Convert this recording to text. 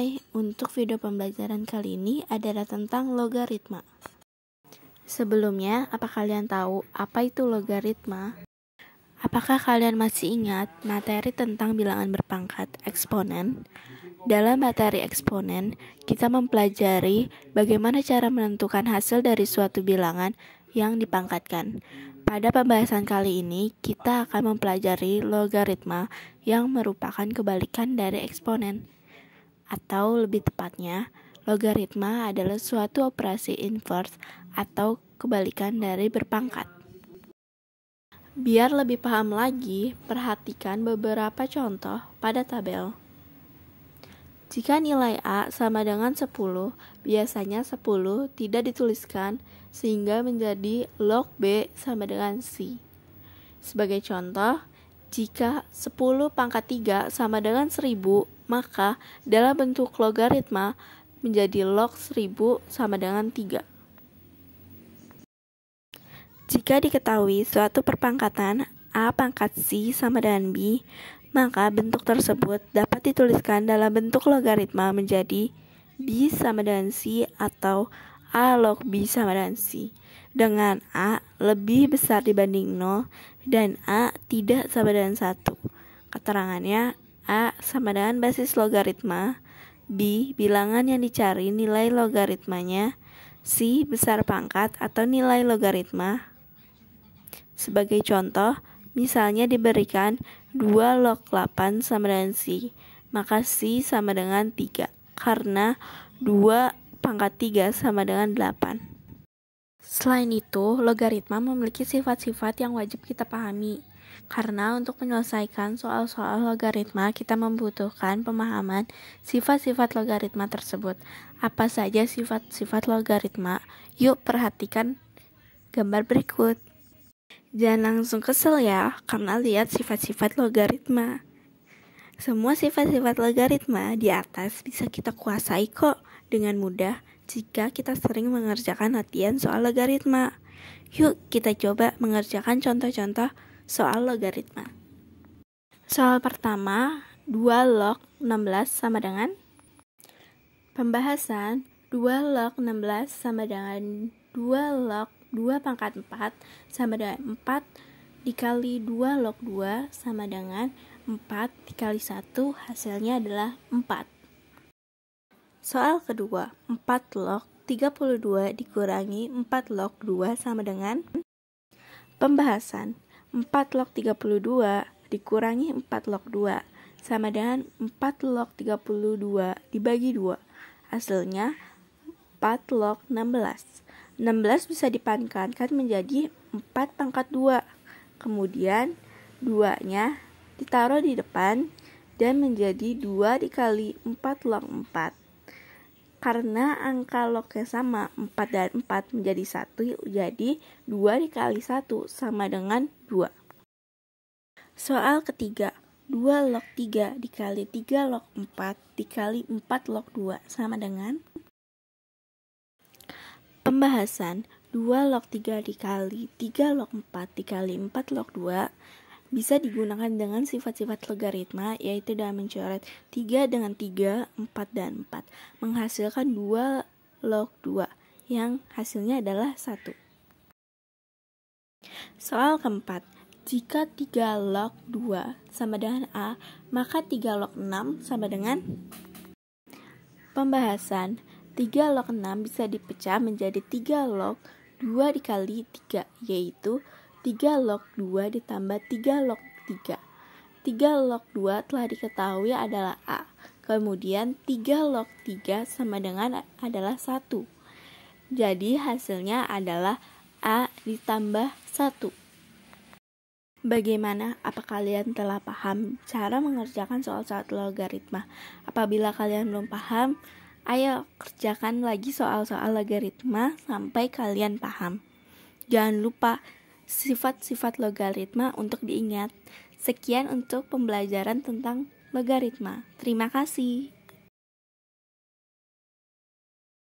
Hai, untuk video pembelajaran kali ini adalah tentang logaritma. Sebelumnya, apa kalian tahu apa itu logaritma? Apakah kalian masih ingat materi tentang bilangan berpangkat eksponen? Dalam materi eksponen, kita mempelajari bagaimana cara menentukan hasil dari suatu bilangan yang dipangkatkan. Pada pembahasan kali ini, kita akan mempelajari logaritma yang merupakan kebalikan dari eksponen atau lebih tepatnya, logaritma adalah suatu operasi inverse atau kebalikan dari berpangkat. Biar lebih paham lagi, perhatikan beberapa contoh pada tabel. Jika nilai A sama dengan 10, biasanya 10 tidak dituliskan sehingga menjadi log B sama dengan C. Sebagai contoh, jika 10 pangkat 3 sama dengan 1000, maka dalam bentuk logaritma menjadi log 1000 sama dengan 3. Jika diketahui suatu perpangkatan A pangkat C sama dengan B, maka bentuk tersebut dapat dituliskan dalam bentuk logaritma menjadi B sama dengan C atau A log B sama dengan C dengan A lebih besar dibanding 0 dan A tidak sama dengan 1 keterangannya A sama dengan basis logaritma B. Bilangan yang dicari nilai logaritmanya C. Besar pangkat atau nilai logaritma Sebagai contoh, misalnya diberikan 2 log 8 sama dengan C, maka C sama dengan 3, karena 2 pangkat 3 sama dengan 8. Selain itu, logaritma memiliki sifat-sifat yang wajib kita pahami. Karena untuk menyelesaikan soal-soal logaritma, kita membutuhkan pemahaman sifat-sifat logaritma tersebut. Apa saja sifat-sifat logaritma? Yuk perhatikan gambar berikut. Jangan langsung kesel ya, karena lihat sifat-sifat logaritma. Semua sifat-sifat logaritma di atas bisa kita kuasai kok dengan mudah jika kita sering mengerjakan latihan soal logaritma. Yuk kita coba mengerjakan contoh-contoh soal logaritma. Soal pertama, 2 log 16 sama dengan Pembahasan 2 log 16 sama dengan 2 log 2 pangkat 4 sama dengan 4 dikali 2 log 2 sama dengan 4 dikali 1 hasilnya adalah 4. Soal kedua, 4 log 32 dikurangi 4 log 2 sama dengan Pembahasan 4 log 32 dikurangi 4 log 2 sama dengan 4 log 32 dibagi 2. Hasilnya 4 log 16. 16 bisa dipangkatkan menjadi 4 pangkat 2. Kemudian 2-nya ditaruh di depan dan menjadi 2 dikali 4 log 4. Karena angka lognya sama, 4 dan 4 menjadi 1, jadi 2 dikali 1 sama dengan 2. Soal ketiga, 2 log 3 dikali 3 log 4 dikali 4 log 2 sama dengan Pembahasan 2 log 3 dikali 3 log 4 dikali 4 log 2 bisa digunakan dengan sifat-sifat logaritma yaitu dalam mencoret 3 dengan 3, 4 dan 4 menghasilkan 2 log 2 yang hasilnya adalah 1. Soal keempat, jika 3 log 2 sama dengan A, maka 3 log 6 sama dengan Pembahasan 3 log 6 bisa dipecah menjadi 3 log 2 dikali 3 yaitu 2 3 log 2 ditambah 3 log 3. 3 log 2 telah diketahui adalah A. Kemudian 3 log 3 sama dengan adalah 1. Jadi hasilnya adalah A ditambah 1. Bagaimana? Apa kalian telah paham cara mengerjakan soal-soal logaritma? Apabila kalian belum paham, ayo kerjakan lagi soal-soal logaritma sampai kalian paham. Jangan lupa sifat-sifat logaritma untuk diingat. Sekian untuk pembelajaran tentang logaritma. Terima kasih.